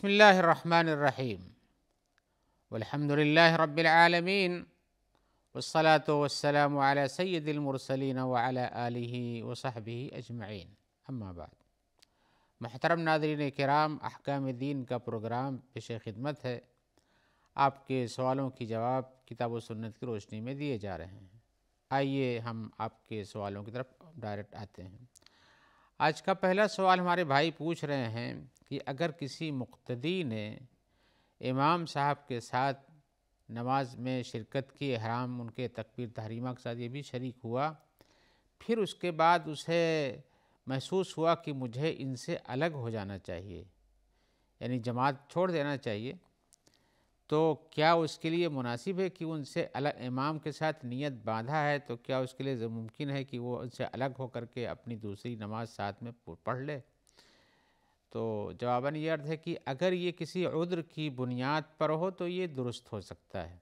بسم الله الرحمن الرحيم والحمد لله رب العالمين والصلاة والسلام على سيد المرسلين وعلى آله وصحبह अजमाइन अम्मा बाद महतरम नादरीन कराम अहकाम दीन का प्रोग्राम पेश खिदमत है आपके सवालों की जवाब किताब सुन्नत की रोशनी में दिए जा रहे हैं आइए हम आपके सवालों की तरफ डायरेक्ट आते हैं आज का पहला सवाल हमारे भाई पूछ रहे हैं कि अगर किसी मुख्तदी ने इमाम साहब के साथ नमाज में शिरकत की हराम उनके तकबीर तहरीमा के साथ ये भी शरीक हुआ फिर उसके बाद उसे महसूस हुआ कि मुझे इनसे अलग हो जाना चाहिए यानी जमात छोड़ देना चाहिए तो क्या उसके लिए मुनासिब है कि उनसे अलग इमाम के साथ नियत बांधा है तो क्या उसके लिए मुमकिन है कि वो उनसे अलग होकर के अपनी दूसरी नमाज साथ में पढ़ ले तो जवाबन ये अर्थ है कि अगर ये किसी उद्र की बुनियाद पर हो तो ये दुरुस्त हो सकता है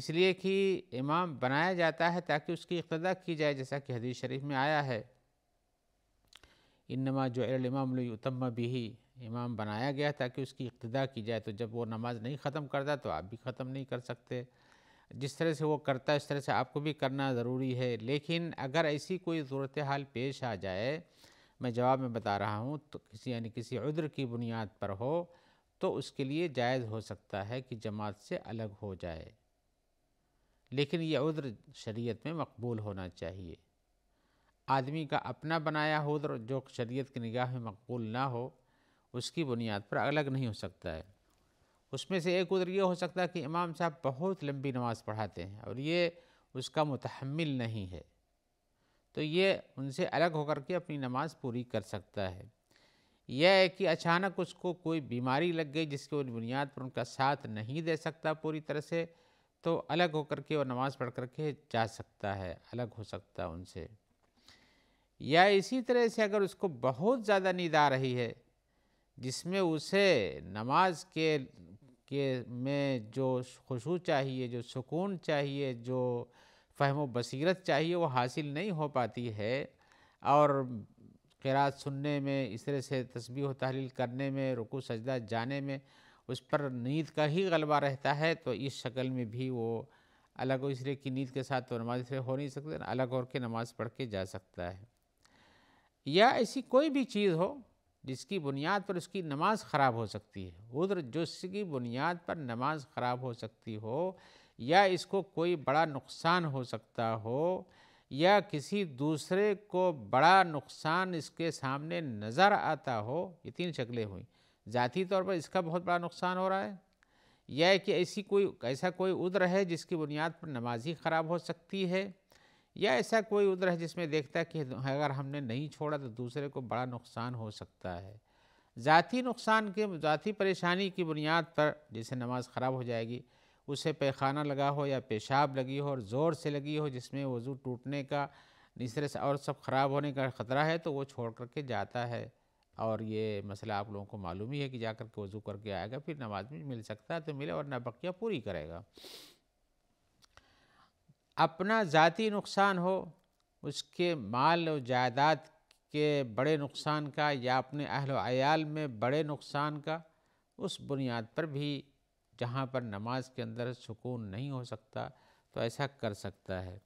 इसलिए कि इमाम बनाया जाता है ताकि उसकी इकतदा की जाए जैसा कि हदीस शरीफ में आया है इन नमाज़ जो इमाम उतम भी इमाम बनाया गया ताकि उसकी इब्तदा की जाए तो जब वो नमाज़ नहीं ख़त्म करता तो आप भी ख़त्म नहीं कर सकते जिस तरह से वो करता है उस तरह से आपको भी करना ज़रूरी है लेकिन अगर ऐसी कोई सूरत हाल पेश आ जाए मैं जवाब में बता रहा हूँ तो किसी यानी किसी उद्र की बुनियाद पर हो तो उसके लिए जायज़ हो सकता है कि जमात से अलग हो जाए लेकिन यह उद्र शरीयत में मकबूल होना चाहिए आदमी का अपना बनाया उद्र जो शरीयत की निगाह में मकबूल ना हो उसकी बुनियाद पर अलग नहीं हो सकता है उसमें से एक उधर ये हो सकता है कि इमाम साहब बहुत लंबी नमाज़ पढ़ाते हैं और ये उसका मुतहमिल नहीं है तो ये उनसे अलग होकर के अपनी नमाज़ पूरी कर सकता है यह है कि अचानक उसको कोई बीमारी लग गई जिसके बुनियाद पर उनका साथ नहीं दे सकता पूरी तरह से तो अलग होकर के वो नमाज़ पढ़ कर के जा सकता है अलग हो सकता है उनसे या इसी तरह से अगर उसको बहुत ज़्यादा नींद आ रही है जिसमें उसे नमाज के के में जो खुशू चाहिए जो सुकून चाहिए जो फहम बसीरत चाहिए वो हासिल नहीं हो पाती है और क़रात सुनने में इस तरह से तस्बी व तहलील करने में रुकू सजदा जाने में उस पर नींद का ही गलबा रहता है तो इस शक्ल में भी वो अलग और इसरे की नींद के साथ तो नमाज इसरे हो नहीं सकते अलग और के नमाज पढ़ के जा सकता है या ऐसी कोई भी चीज़ हो जिसकी बुनियाद पर उसकी नमाज ख़राब हो सकती है उद्र जिसकी बुनियाद पर नमाज ख़राब हो सकती हो या इसको कोई बड़ा नुकसान हो सकता हो या किसी दूसरे को बड़ा नुकसान इसके सामने नज़र आता हो ये तीन शक्लें हुई ज़ाती तौर पर इसका बहुत बड़ा नुकसान हो रहा है या कि ऐसी कोई ऐसा कोई उद्र है जिसकी बुनियाद पर नमाज ही ख़राब हो सकती है या ऐसा कोई उधर है जिसमें देखता है कि अगर हमने नहीं छोड़ा तो दूसरे को बड़ा नुकसान हो सकता है ज़ाती नुकसान के ज़ाती परेशानी की बुनियाद पर जैसे नमाज ख़राब हो जाएगी उसे पैखाना लगा हो या पेशाब लगी हो और ज़ोर से लगी हो जिसमें वज़ू टूटने का तीसरे से और सब ख़राब होने का ख़तरा है तो वो छोड़ करके जाता है और ये मसला आप लोगों को मालूम ही है कि जा कर के वज़ू करके आएगा फिर नमाज भी मिल सकता है तो मिले और नबकिया पूरी करेगा अपना ज़ाती नुकसान हो उसके माल और जायदाद के बड़े नुकसान का या अपने अहल आयाल में बड़े नुकसान का उस बुनियाद पर भी जहाँ पर नमाज के अंदर सुकून नहीं हो सकता तो ऐसा कर सकता है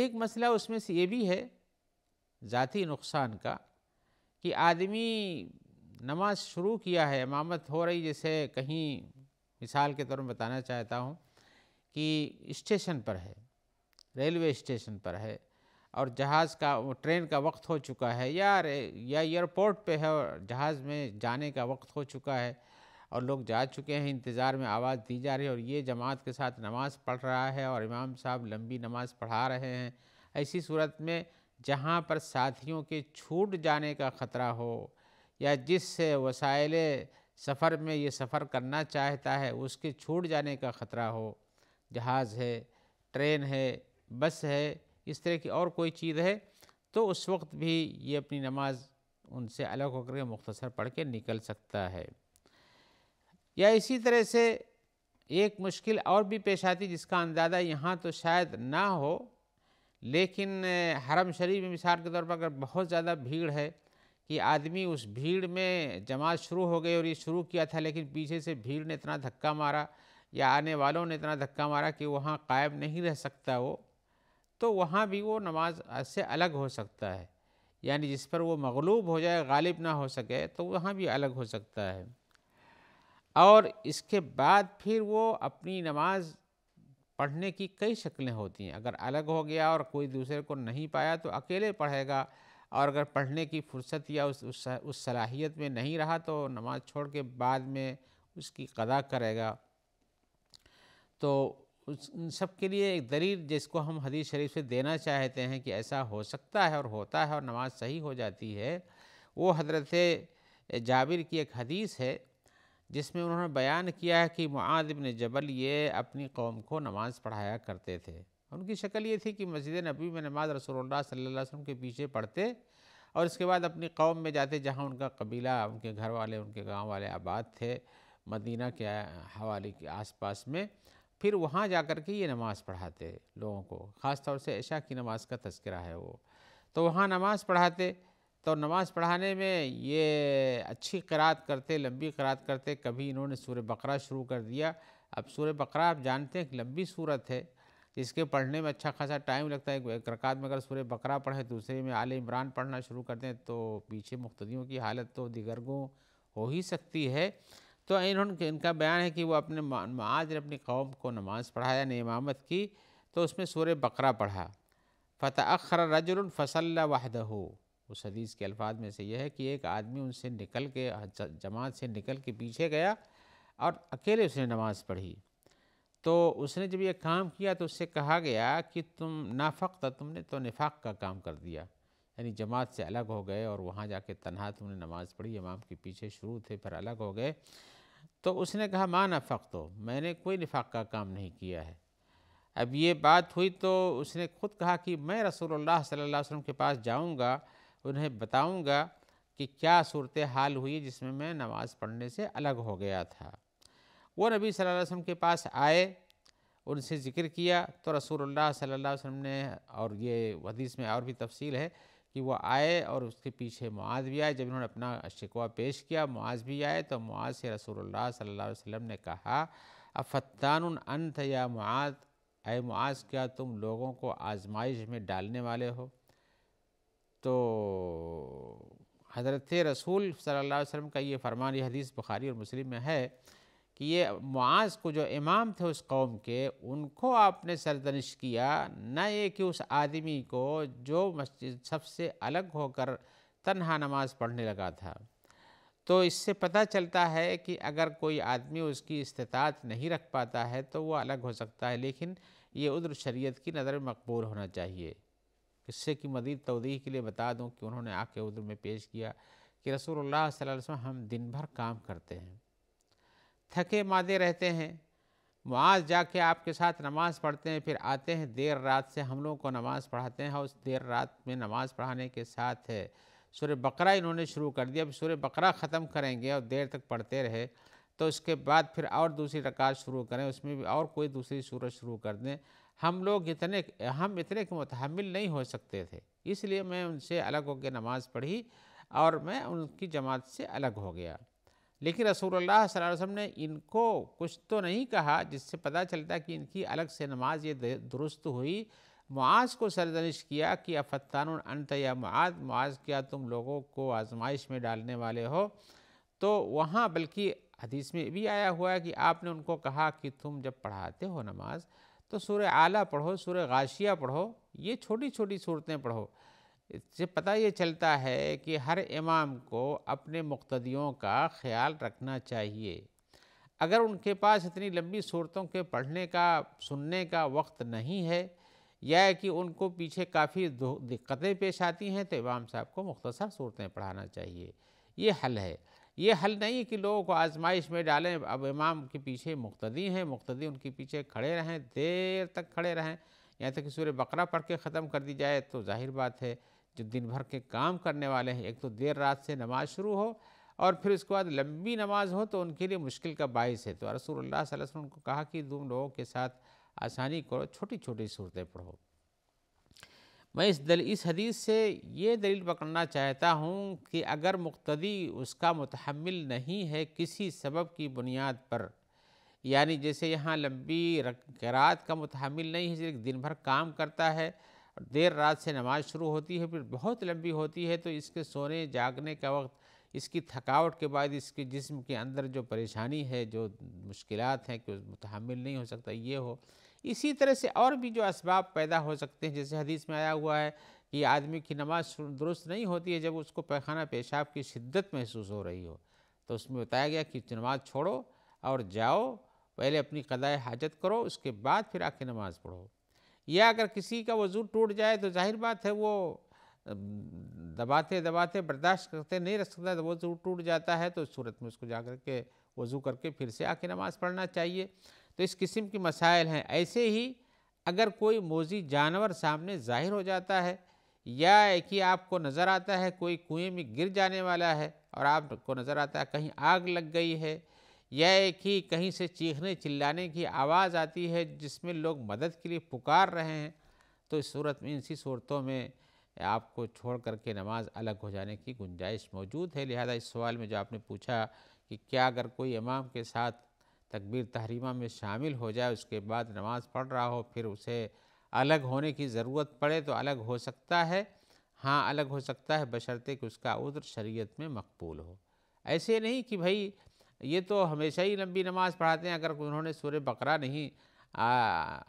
एक मसला उसमें से ये भी है ज़ाती नुकसान का कि आदमी नमाज शुरू किया है इमामत हो रही जैसे कहीं मिसाल के तौर पर बताना चाहता हूँ कि स्टेशन पर है रेलवे स्टेशन पर है और जहाज़ का ट्रेन का वक्त हो चुका है या या एयरपोर्ट पे है और जहाज़ में जाने का वक्त हो चुका है और लोग जा चुके हैं इंतज़ार में आवाज़ दी जा रही है और ये जमात के साथ नमाज़ पढ़ रहा है और इमाम साहब लंबी नमाज़ पढ़ा रहे हैं ऐसी सूरत में जहाँ पर साथियों के छूट जाने का ख़तरा हो या जिस वसाइल सफ़र में ये सफ़र करना चाहता है उसके छूट जाने का ख़तरा हो जहाज़ है ट्रेन है बस है इस तरह की और कोई चीज़ है तो उस वक्त भी ये अपनी नमाज उनसे अलग होकर के मुख्तसर पढ़ के निकल सकता है या इसी तरह से एक मुश्किल और भी पेश आती जिसका अंदाज़ा यहाँ तो शायद ना हो लेकिन हरम शरीफ में मिसाल के तौर पर अगर बहुत ज़्यादा भीड़ है कि आदमी उस भीड़ में जमात शुरू हो गई और ये शुरू किया था लेकिन पीछे से भीड़ ने इतना धक्का मारा या आने वालों ने इतना धक्का मारा कि वहाँ कायम नहीं रह सकता वो तो वहाँ भी वो नमाज से अलग हो सकता है यानी जिस पर वो मगलूब हो जाए गालिब ना हो सके तो वहाँ भी अलग हो सकता है और इसके बाद फिर वो अपनी नमाज पढ़ने की कई शक्लें होती हैं अगर अलग हो गया और कोई दूसरे को नहीं पाया तो अकेले पढ़ेगा और अगर पढ़ने की फुर्सत या उस उस, उस सलाहियत में नहीं रहा तो नमाज छोड़ के बाद में उसकी कदा करेगा तो उस सब के लिए एक दलील जिसको हम हदीस शरीफ से देना चाहते हैं कि ऐसा हो सकता है और होता है और नमाज सही हो जाती है वो हजरत जाबिर की एक हदीस है जिसमें उन्होंने बयान किया है कि मुआद जबल ये अपनी कौम को नमाज़ पढ़ाया करते थे उनकी शक्ल ये थी कि मस्जिद नबी में नमाज रसूलुल्लाह सल्लल्लाहु अलैहि वसल्लम के पीछे पढ़ते और इसके बाद अपनी कौम में जाते जहाँ उनका कबीला उनके घर वाले उनके गाँव वाले आबाद थे मदीना के हवाले के आसपास में फिर वहाँ जा कर के ये नमाज़ पढ़ाते लोगों को ख़ास तौर से ऐशा की नमाज़ का तस्करा है वो तो वहाँ नमाज़ पढ़ाते तो नमाज़ पढ़ाने में ये अच्छी करात करते लंबी करात करते कभी इन्होंने सूर्य बकरा शुरू कर दिया अब सूर्य बकरा आप जानते हैं कि लंबी सूरत है इसके पढ़ने में अच्छा खासा टाइम लगता है एक रकात में अगर सूर्य बकरा पढ़ें दूसरे में आल इमरान पढ़ना शुरू कर दें तो पीछे मुख्तियों की हालत तो दिगरगों हो ही सकती है तो इन्होंने इनका बयान है कि वो अपने माज ने अपनी कौम को नमाज़ पढ़ाया ने इमामत की तो उसमें सूर बकरा पढ़ा फ़तः अखर रजुल फसल वाहद हो उस हदीस के अल्फाज में से यह है कि एक आदमी उनसे निकल के जमात से निकल के पीछे गया और अकेले उसने नमाज़ पढ़ी तो उसने जब यह काम किया तो उससे कहा गया कि तुम नाफक था तुमने तो निफाक का काम कर दिया यानी जमात से अलग हो गए और वहाँ जाके तनहा तुमने नमाज़ पढ़ी इमाम के पीछे शुरू थे फिर अलग हो गए तो उसने कहा माँ नफक तो मैंने कोई निफाक का काम नहीं किया है अब ये बात हुई तो उसने खुद कहा कि मैं रसूल सल्ला अलैहि वसल्लम के पास जाऊँगा उन्हें बताऊँगा कि क्या सूरत हाल हुई जिसमें मैं नमाज़ पढ़ने से अलग हो गया था वो नबी सल्लल्लाहु अलैहि वसल्लम के पास आए उनसे ज़िक्र किया तो रसूलुल्लाह सल्लल्लाहु अलैहि वसल्लम ने और ये हदीस में और भी तफसील है कि वो आए और उसके पीछे मुआज भी आए जब इन्होंने अपना शिकवा पेश किया मुआज भी आए तो मुआज से रसूल सल्ला वसम ने कहा अफ्तान अंत या मुआज अय मुआज क्या तुम लोगों को आजमाइश में डालने वाले हो तो हज़रत रसूल सल्ला वसम का ये फरमान ये हदीस बुखारी और मुस्लिम में है कि ये मुआज़ को जो इमाम थे उस कौम के उनको आपने सरदनिश किया न ये कि उस आदमी को जो मस्जिद सबसे अलग होकर तन्हा नमाज पढ़ने लगा था तो इससे पता चलता है कि अगर कोई आदमी उसकी इस्तात नहीं रख पाता है तो वो अलग हो सकता है लेकिन ये उद्र शरीयत की नज़र में मकबूल होना चाहिए इससे कि मजीद तोदी के लिए बता दूँ कि उन्होंने आके उद्र में पेश किया कि रसूल सल्लल्लाहु अलैहि वसल्लम हम दिन भर काम करते हैं थके मादे रहते हैं वहाँ जाके आपके साथ नमाज़ पढ़ते हैं फिर आते हैं देर रात से हम लोगों को नमाज़ पढ़ाते हैं और उस देर रात में नमाज़ पढ़ाने के साथ है सूर्य बकरा इन्होंने शुरू कर दिया अब सूर्य बकरा ख़त्म करेंगे और देर तक पढ़ते रहे तो उसके बाद फिर और दूसरी रकात शुरू करें उसमें भी और कोई दूसरी सूरत शुरू कर दें हम लोग इतने हम इतने के मुतहमिल नहीं हो सकते थे इसलिए मैं उनसे अलग होकर नमाज़ पढ़ी और मैं उनकी जमात से अलग हो गया लेकिन रसूलुल्लाह सल्लल्लाहु अलैहि वसल्लम ने इनको कुछ तो नहीं कहा जिससे पता चलता कि इनकी अलग से नमाज ये दुरुस्त हुई मुआज को सरजनिश किया कि अफतान अनत या मुआज मुआज क्या तुम लोगों को आजमाइश में डालने वाले हो तो वहाँ बल्कि हदीस में भी आया हुआ है कि आपने उनको कहा कि तुम जब पढ़ाते हो नमाज तो सूर्य आला पढ़ो सूर्य गाशिया पढ़ो ये छोटी छोटी सूरतें पढ़ो इससे पता ये चलता है कि हर इमाम को अपने मुक्तदियों का ख्याल रखना चाहिए अगर उनके पास इतनी लंबी सूरतों के पढ़ने का सुनने का वक्त नहीं है या कि उनको पीछे काफ़ी दिक्कतें पेश आती हैं तो इमाम साहब को मुख्तसर सूरतें पढ़ाना चाहिए ये हल है ये हल नहीं कि लोगों को आजमाइश में डालें अब इमाम के पीछे मुख्तदी हैं मुख्तदी उनके पीछे खड़े रहें देर तक खड़े रहें यहाँ तक कि सूर्य बकरा पढ़ के ख़त्म कर दी जाए तो जाहिर बात है जो दिन भर के काम करने वाले हैं एक तो देर रात से नमाज शुरू हो और फिर उसके बाद लंबी नमाज हो तो उनके लिए मुश्किल का बायस है तो रसूल वसल्लम को कहा कि तुम लोगों के साथ आसानी करो छोटी छोटी सूरतें पढ़ो मैं इस दल इस हदीस से ये दलील पकड़ना चाहता हूँ कि अगर मुख्तदी उसका मुतहमल नहीं है किसी सबब की बुनियाद पर यानी जैसे यहाँ लंबी रात का मतहमल नहीं है सिर्फ दिन भर काम करता है देर रात से नमाज शुरू होती है फिर बहुत लंबी होती है तो इसके सोने जागने का वक्त इसकी थकावट के बाद इसके जिस्म के अंदर जो परेशानी है जो मुश्किल हैं कि मुतहमल नहीं हो सकता ये हो इसी तरह से और भी जो इसबाब पैदा हो सकते हैं जैसे हदीस में आया हुआ है कि आदमी की नमाज दुरुस्त नहीं होती है जब उसको पैखाना पेशाब की शिद्दत महसूस हो रही हो तो उसमें बताया गया कि नमाज छोड़ो और जाओ पहले अपनी कदाए हाजत करो उसके बाद फिर आके नमाज़ पढ़ो या अगर किसी का वज़ू टूट जाए तो जाहिर बात है वो दबाते दबाते बर्दाश्त करते नहीं रख सकता तो वजू टूट जाता है तो सूरत में उसको जा कर के वज़ू करके फिर से आके नमाज़ पढ़ना चाहिए तो इस किस्म के मसाइल हैं ऐसे ही अगर कोई मोजी जानवर सामने ज़ाहिर हो जाता है या कि आपको नज़र आता है कोई कुएं में गिर जाने वाला है और आपको नज़र आता है कहीं आग लग गई है यह कि कहीं से चीखने चिल्लाने की आवाज़ आती है जिसमें लोग मदद के लिए पुकार रहे हैं तो इस सूरत में इसी सूरतों में आपको छोड़ करके नमाज अलग हो जाने की गुंजाइश मौजूद है लिहाजा इस सवाल में जो आपने पूछा कि क्या अगर कोई इमाम के साथ तकबीर तहरीमा में शामिल हो जाए उसके बाद नमाज पढ़ रहा हो फिर उसे अलग होने की ज़रूरत पड़े तो अलग हो सकता है हाँ अलग हो सकता है बशर्ते कि उसका उद्र शरीयत में मकबूल हो ऐसे नहीं कि भाई ये तो हमेशा ही लंबी नमाज़ पढ़ाते हैं अगर उन्होंने सूर्य बकरा नहीं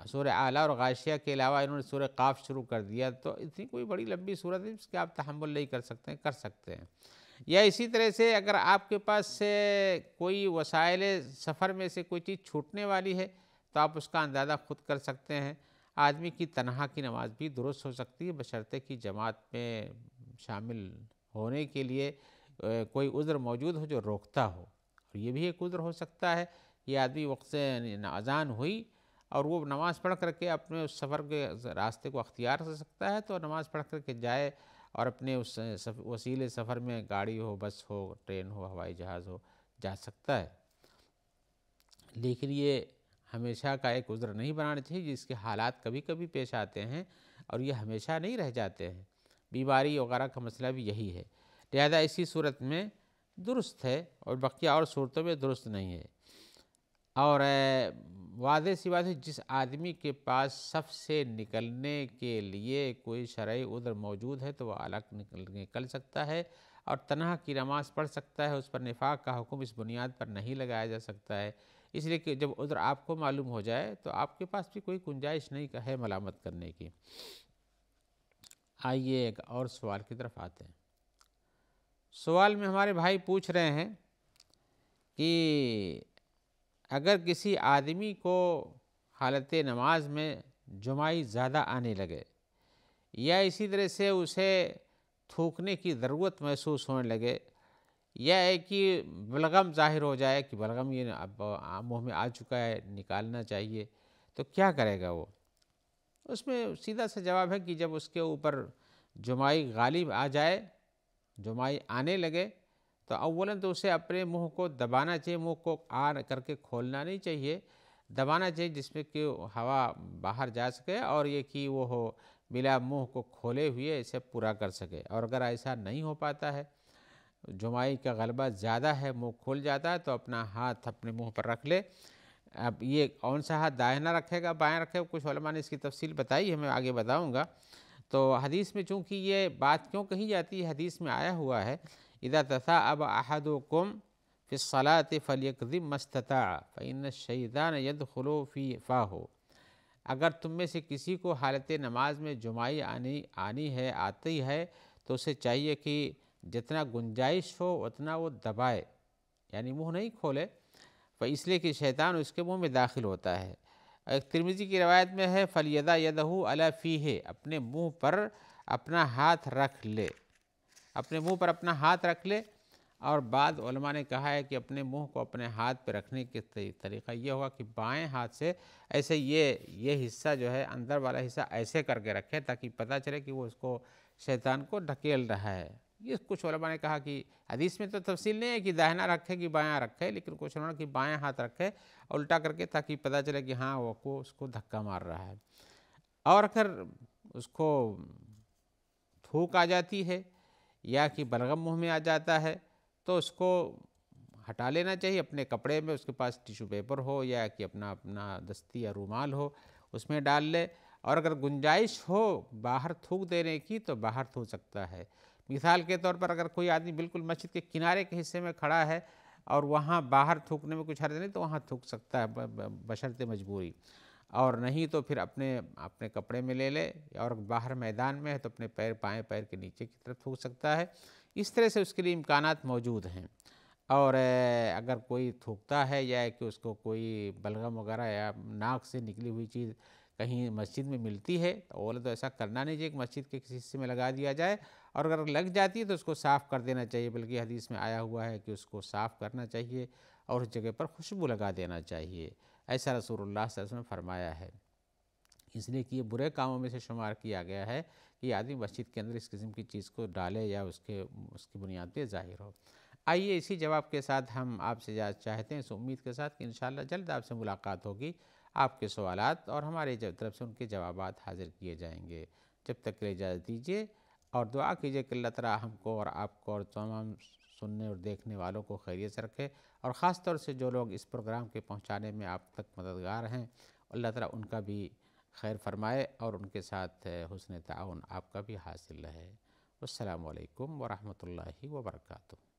सूर्य आला और गाशिया के अलावा इन्होंने सूर्य काफ शुरू कर दिया तो इतनी कोई बड़ी लंबी सूरत है जिसके आप तहमुल नहीं कर सकते हैं कर सकते हैं या इसी तरह से अगर आपके पास से कोई वसाइल सफ़र में से कोई चीज़ छूटने वाली है तो आप उसका अंदाज़ा खुद कर सकते हैं आदमी की तनहा की नमाज भी दुरुस्त हो सकती है बशर्ते कि जमात में शामिल होने के लिए कोई उज़्र मौजूद हो जो रोकता हो तो ये भी एक उज्र हो सकता है ये आदमी वक्त से अजान हुई और वो नमाज़ पढ़ करके अपने उस सफ़र के रास्ते को अख्तियार कर सकता है तो नमाज़ पढ़ करके जाए और अपने उस सफ, वसीले सफ़र में गाड़ी हो बस हो ट्रेन हो हवाई जहाज़ हो जा सकता है लेकिन ये हमेशा का एक उज्र नहीं बनाना चाहिए जिसके हालात कभी कभी पेश आते हैं और ये हमेशा नहीं रह जाते हैं बीमारी वगैरह का मसला भी यही है लिहाजा इसी सूरत में दुरुस्त है और बाकी और सूरतों में दुरुस्त नहीं है और वादे सी बात है जिस आदमी के पास सब से निकलने के लिए कोई शरय उधर मौजूद है तो वह अलग निकल निकल सकता है और तनह की नमाज़ पढ़ सकता है उस पर निफाक का हुक्म इस बुनियाद पर नहीं लगाया जा सकता है इसलिए कि जब उधर आपको मालूम हो जाए तो आपके पास भी कोई गुंजाइश नहीं है मलामत करने की आइए एक और सवाल की तरफ आते हैं सवाल में हमारे भाई पूछ रहे हैं कि अगर किसी आदमी को हालत नमाज में जुमाई ज़्यादा आने लगे या इसी तरह से उसे थूकने की ज़रूरत महसूस होने लगे या है कि बलगम ज़ाहिर हो जाए कि बलगम ये अब मुँह में आ चुका है निकालना चाहिए तो क्या करेगा वो उसमें सीधा सा जवाब है कि जब उसके ऊपर जुमाई गालिब आ जाए जुमाई आने लगे तो अव्वलन तो उसे अपने मुंह को दबाना चाहिए मुंह को आ करके खोलना नहीं चाहिए दबाना चाहिए जिसमें कि हवा बाहर जा सके और ये कि वो हो बिला मुंह को खोले हुए इसे पूरा कर सके और अगर ऐसा नहीं हो पाता है जुमाई का गलबा ज़्यादा है मुंह खुल जाता है तो अपना हाथ अपने मुंह पर रख ले अब ये कौन सा हाथ दाहिना रखेगा बाएँ रखेगा कुछ ने इसकी तफसील बताई है मैं आगे बताऊँगा तो हदीस में चूँकि ये बात क्यों कही जाती है हदीस में आया हुआ है इदा तथा अब अहद कुम सलात फ़लियकदिम मस्तता फ़ैन शहीदान यद खलो खलोफ़ी फ़ाहो अगर तुम में से किसी को हालत नमाज में जुमाई आनी आनी है आती है तो उसे चाहिए कि जितना गुंजाइश हो उतना वो दबाए यानी मुंह नहीं खोले पर इसलिए कि शैतान उसके मुंह में दाखिल होता है तिरमिजी की रवायत में है फलीदा यदहू अला फ़ी है अपने मुंह पर अपना हाथ रख ले अपने मुंह पर अपना हाथ रख ले और बाद ने कहा है कि अपने मुंह को अपने हाथ पर रखने के तरीका ये होगा कि बाएं हाथ से ऐसे ये ये हिस्सा जो है अंदर वाला हिस्सा ऐसे करके रखे ताकि पता चले कि वो उसको शैतान को ढकेल रहा है ये कुछ वलमा ने कहा कि हदीस में तो तफसील नहीं है कि दाहिना रखे कि बायां रखे लेकिन कुछ उन्होंने कि बायां हाथ रखे और उल्टा करके ताकि पता चले कि हाँ वो को उसको धक्का मार रहा है और अगर उसको थूक आ जाती है या कि बलगम मुँह में आ जाता है तो उसको हटा लेना चाहिए अपने कपड़े में उसके पास टिशू पेपर हो या कि अपना अपना दस्ती या रूमाल हो उसमें डाल ले और अगर गुंजाइश हो बाहर थूक देने की तो बाहर थूक सकता है मिसाल के तौर पर अगर कोई आदमी बिल्कुल मस्जिद के किनारे के हिस्से में खड़ा है और वहाँ बाहर थूकने में कुछ हर्ज नहीं तो वहाँ थूक सकता है बशरते मजबूरी और नहीं तो फिर अपने अपने कपड़े में ले ले और बाहर मैदान में है तो अपने पैर पाए पैर के नीचे की तरफ थूक सकता है इस तरह से उसके लिए इम्कान मौजूद हैं और अगर कोई थूकता है या कि उसको कोई बलगम वगैरह या नाक से निकली हुई चीज़ कहीं मस्जिद में मिलती है तो बोले तो ऐसा करना नहीं चाहिए कि मस्जिद के किसी हिस्से में लगा दिया जाए और अगर लग जाती है तो उसको साफ़ कर देना चाहिए बल्कि हदीस में आया हुआ है कि उसको साफ़ करना चाहिए और उस जगह पर खुशबू लगा देना चाहिए ऐसा रसूल ने फरमाया है इसलिए कि ये बुरे कामों में से शुमार किया गया है कि आदमी मस्जिद के अंदर इस किस्म की चीज़ को डाले या उसके उसकी बुनियाद पर जाहिर हो आइए इसी जवाब के साथ हम आपसे चाहते हैं इस उम्मीद के साथ कि इन जल्द आपसे मुलाकात होगी आपके सवाल और हमारे तरफ से उनके जवाब हाजिर किए जाएंगे जब तक के इजाज़त दीजिए और दुआ कीजिए कि अल्लाह तला हमको और आपको और तमाम सुनने और देखने वालों को खैरियत से रखे और ख़ास तौर से जो लोग इस प्रोग्राम के पहुंचाने में आप तक मददगार हैं अल्लाह ताला उनका भी खैर फरमाए और उनके साथ हुसन ताउन आपका भी हासिल रहे असलकम वरहमल वर्का